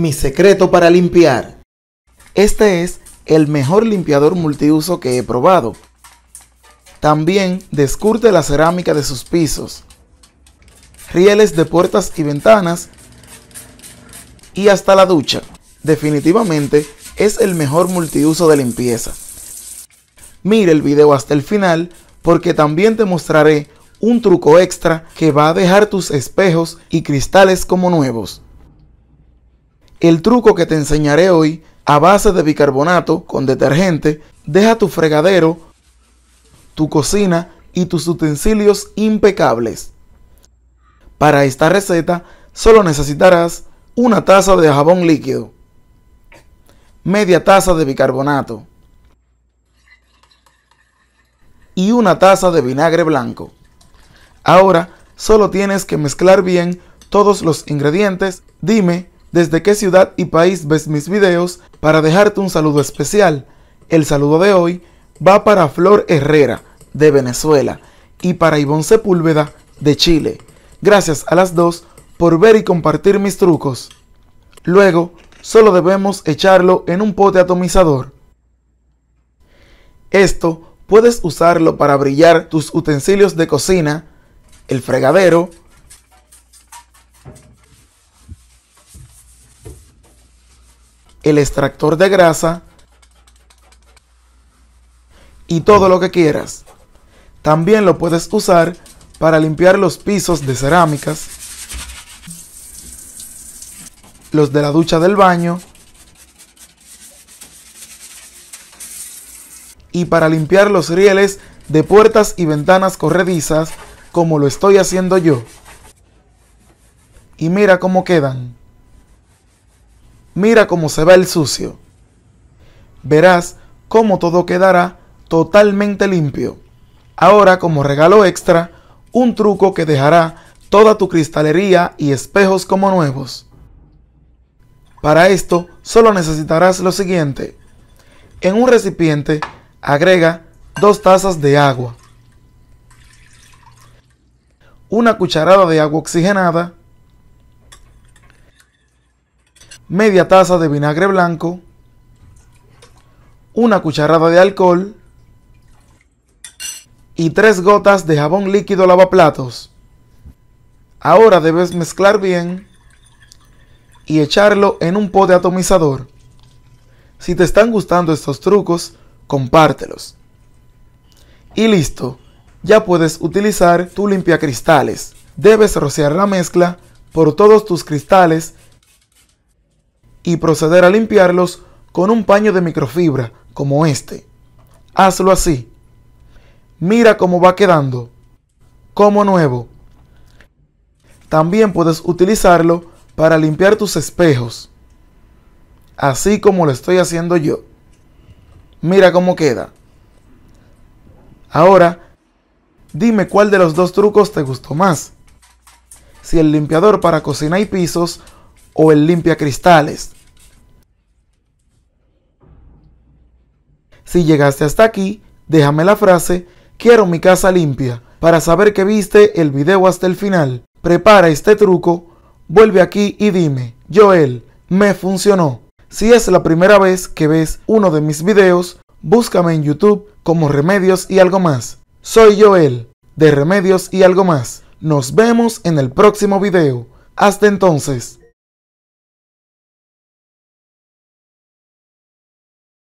mi secreto para limpiar. Este es el mejor limpiador multiuso que he probado. También descurte la cerámica de sus pisos, rieles de puertas y ventanas y hasta la ducha. Definitivamente es el mejor multiuso de limpieza. Mire el video hasta el final porque también te mostraré un truco extra que va a dejar tus espejos y cristales como nuevos. El truco que te enseñaré hoy a base de bicarbonato con detergente, deja tu fregadero, tu cocina y tus utensilios impecables. Para esta receta solo necesitarás una taza de jabón líquido, media taza de bicarbonato y una taza de vinagre blanco. Ahora solo tienes que mezclar bien todos los ingredientes. Dime desde qué ciudad y país ves mis videos para dejarte un saludo especial. El saludo de hoy va para Flor Herrera de Venezuela y para Ivonne Sepúlveda de Chile. Gracias a las dos por ver y compartir mis trucos. Luego, solo debemos echarlo en un pote atomizador. Esto puedes usarlo para brillar tus utensilios de cocina, el fregadero, el extractor de grasa y todo lo que quieras. También lo puedes usar para limpiar los pisos de cerámicas, los de la ducha del baño y para limpiar los rieles de puertas y ventanas corredizas como lo estoy haciendo yo. Y mira cómo quedan mira cómo se va el sucio. Verás cómo todo quedará totalmente limpio. Ahora como regalo extra, un truco que dejará toda tu cristalería y espejos como nuevos. Para esto solo necesitarás lo siguiente. En un recipiente agrega dos tazas de agua, una cucharada de agua oxigenada, media taza de vinagre blanco, una cucharada de alcohol y tres gotas de jabón líquido lavaplatos. Ahora debes mezclar bien y echarlo en un de atomizador. Si te están gustando estos trucos, compártelos. Y listo, ya puedes utilizar tu limpiacristales. Debes rociar la mezcla por todos tus cristales y proceder a limpiarlos con un paño de microfibra como este. Hazlo así. Mira cómo va quedando. Como nuevo. También puedes utilizarlo para limpiar tus espejos. Así como lo estoy haciendo yo. Mira cómo queda. Ahora, dime cuál de los dos trucos te gustó más. Si el limpiador para cocina y pisos o el limpia cristales. Si llegaste hasta aquí, déjame la frase quiero mi casa limpia para saber que viste el video hasta el final. Prepara este truco, vuelve aquí y dime, Joel, me funcionó. Si es la primera vez que ves uno de mis videos, búscame en YouTube como Remedios y algo más. Soy Joel, de Remedios y algo más. Nos vemos en el próximo video. Hasta entonces.